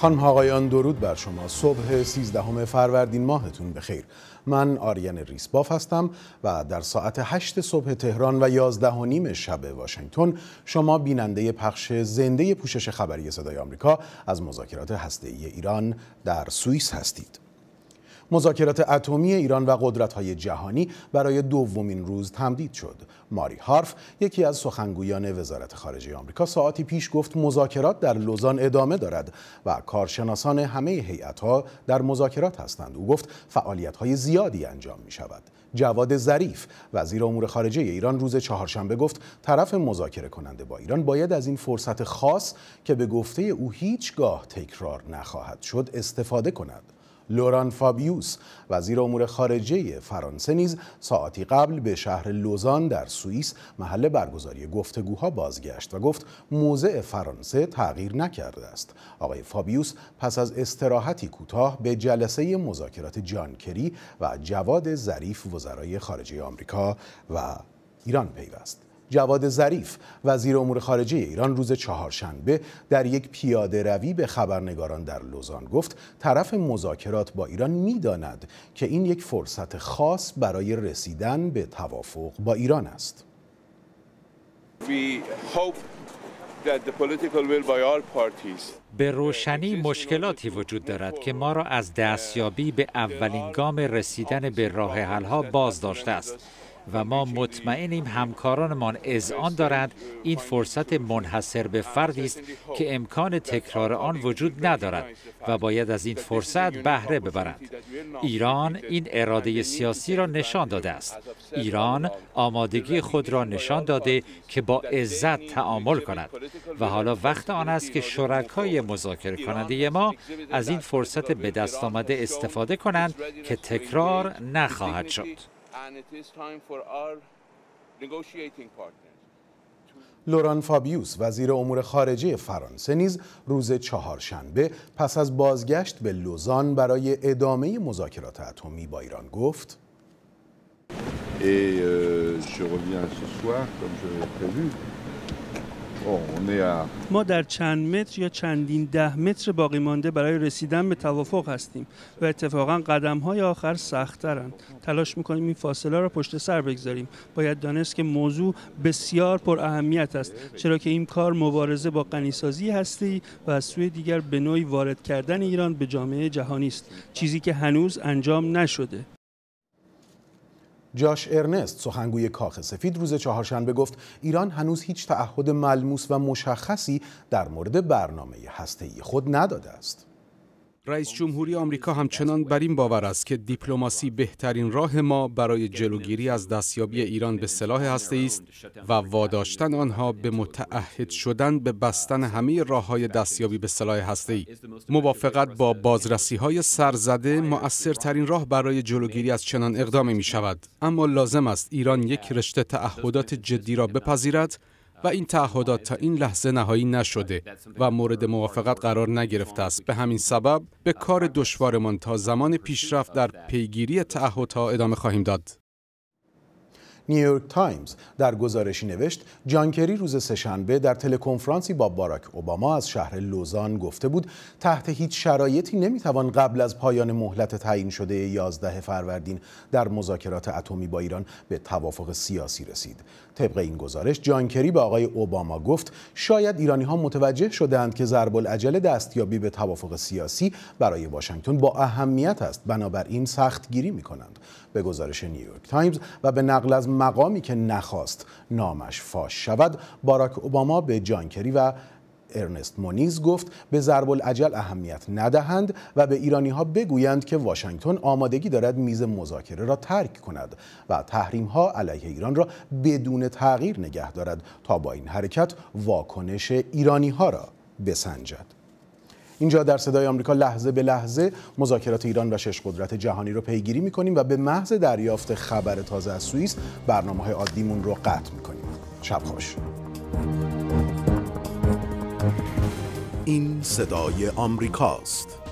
خانم آقایان درود بر شما صبح 13 فروردین ماهتون بخیر من آریان ریسباف هستم و در ساعت 8 صبح تهران و 11 و نیم شب واشنگتن شما بیننده پخش زنده پوشش خبری صدای آمریکا از مذاکرات هسته‌ای ایران در سوئیس هستید مذاکرات اتمی ایران و های جهانی برای دومین روز تمدید شد. ماری هارف یکی از سخنگویان وزارت خارجه آمریکا ساعتی پیش گفت مذاکرات در لوزان ادامه دارد و کارشناسان همه هیئت‌ها در مذاکرات هستند. او گفت های زیادی انجام شود. جواد ظریف وزیر امور خارجه ایران روز چهارشنبه گفت طرف مذاکره کننده با ایران باید از این فرصت خاص که به گفته او هیچگاه تکرار نخواهد شد استفاده کند لوران فابیوس وزیر امور خارجه فرانسه نیز ساعتی قبل به شهر لوزان در سوئیس محل برگزاری گفتگوها بازگشت و گفت موضع فرانسه تغییر نکرده است آقای فابیوس پس از استراحتی کوتاه به جلسه مذاکرات جان کری و جواد ظریف وزرای خارجه آمریکا و ایران پیوست جواد ظریف وزیر امور خارجه ایران روز چهارشنبه در یک پیاده روی به خبرنگاران در لوزان گفت طرف مذاکرات با ایران میداند که این یک فرصت خاص برای رسیدن به توافق با ایران است. به روشنی مشکلاتی وجود دارد که ما را از دستیابی به اولین گام رسیدن به راه حلها باز داشته است. و ما مطمئنیم همکارانمان آن دارند این فرصت منحصر به فردی است که امکان تکرار آن وجود ندارد و باید از این فرصت بهره ببرند ایران این اراده سیاسی را نشان داده است ایران آمادگی خود را نشان داده که با عزت تعامل کند و حالا وقت آن است که شرکای مذاکره کننده ما از این فرصت به دست آمده استفاده کنند که تکرار نخواهد شد لوران فابیوس وزیر امور خارجه فرانسه نیز روز چهارشنبه پس از بازگشت به لوزان برای ادامه مذاکرات اتمی با ایران گفت euh, ما در چند متر یا چندین ده متر باقی مانده برای رسیدن به توافق هستیم و اتفاقا قدم های آخر سختترند تلاش میکنیم این فاصله را پشت سر بگذاریم باید دانست که موضوع بسیار پر اهمیت است چرا که این کار مبارزه با غنیسازی هستی و از سوی دیگر به نوعی وارد کردن ایران به جامعه جهانی است چیزی که هنوز انجام نشده جاش ارنست سخنگوی کاخ سفید روز چهارشنبه گفت ایران هنوز هیچ تعهد ملموس و مشخصی در مورد برنامه هسته‌ای خود نداده است. رئیس جمهوری آمریکا همچنان بر این باور است که دیپلماسی بهترین راه ما برای جلوگیری از دستیابی ایران به سلاح هسته است و واداشتن آنها به متعهد شدن به بستن همه راه های دستیابی به سلاح هسته ای موافقت با بازرسی های سرزده مؤثرترین راه برای جلوگیری از چنان اقدامی می شود اما لازم است ایران یک رشته تعهدات جدی را بپذیرد و این تعهدات تا این لحظه نهایی نشده و مورد موافقت قرار نگرفته است به همین سبب به کار دشوارمان تا زمان پیشرفت در پیگیری تعهدها ادامه خواهیم داد نیویورک تایمز در گزارشی نوشت جانکری روز سهشنبه در تلکنفرانسی با باراک اوباما از شهر لوزان گفته بود تحت هیچ شرایطی نمیتوان قبل از پایان مهلت تعیین شده 11 فروردین در مذاکرات اتمی با ایران به توافق سیاسی رسید طبق این گزارش جانکری به آقای اوباما گفت شاید ایرانی ها متوجه شدند که ضرب العجل دستیابی به توافق سیاسی برای واشنگتن با اهمیت است بنابراین سختگیری می کنند به گزارش نیویورک تایمز و به نقل از مقامی که نخواست نامش فاش شود باراک اوباما به جانکری و ارنست مونیز گفت به ضرب العجل اهمیت ندهند و به ایرانی ها بگویند که واشنگتن آمادگی دارد میز مذاکره را ترک کند و تحریم ها علیه ایران را بدون تغییر نگه دارد تا با این حرکت واکنش ایرانی ها را بسنجد اینجا در صدای آمریکا لحظه به لحظه مذاکرات ایران و شش قدرت جهانی رو پیگیری میکنیم و به محض دریافت خبر تازه از سوئیس برنامه های عادیمون رو قطع میکنیم شب خوش این صدای آمریکاست